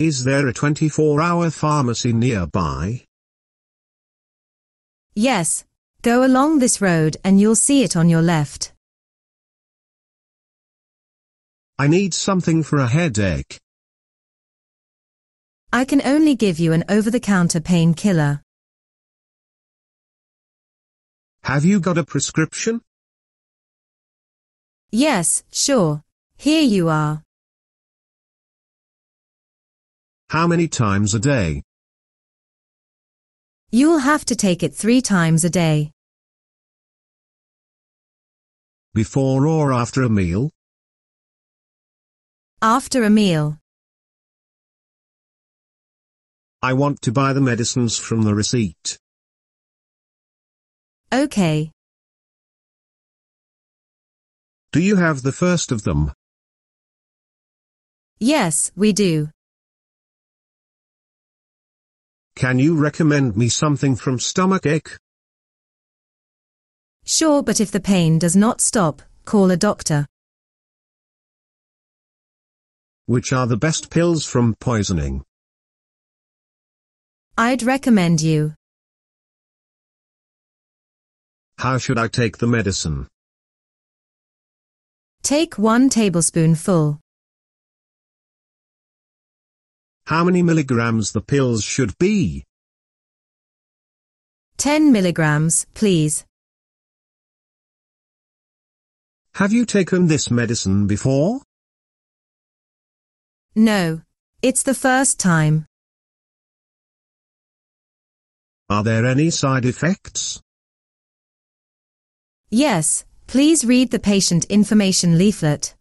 Is there a 24-hour pharmacy nearby? Yes, go along this road and you'll see it on your left. I need something for a headache. I can only give you an over-the-counter painkiller. Have you got a prescription? Yes, sure. Here you are. How many times a day? You'll have to take it three times a day. Before or after a meal? After a meal. I want to buy the medicines from the receipt. Okay. Do you have the first of them? Yes, we do. Can you recommend me something from stomach ache? Sure, but if the pain does not stop, call a doctor. Which are the best pills from poisoning? I'd recommend you. How should I take the medicine? Take one tablespoonful how many milligrams the pills should be. 10 milligrams, please. Have you taken this medicine before? No, it's the first time. Are there any side effects? Yes, please read the patient information leaflet.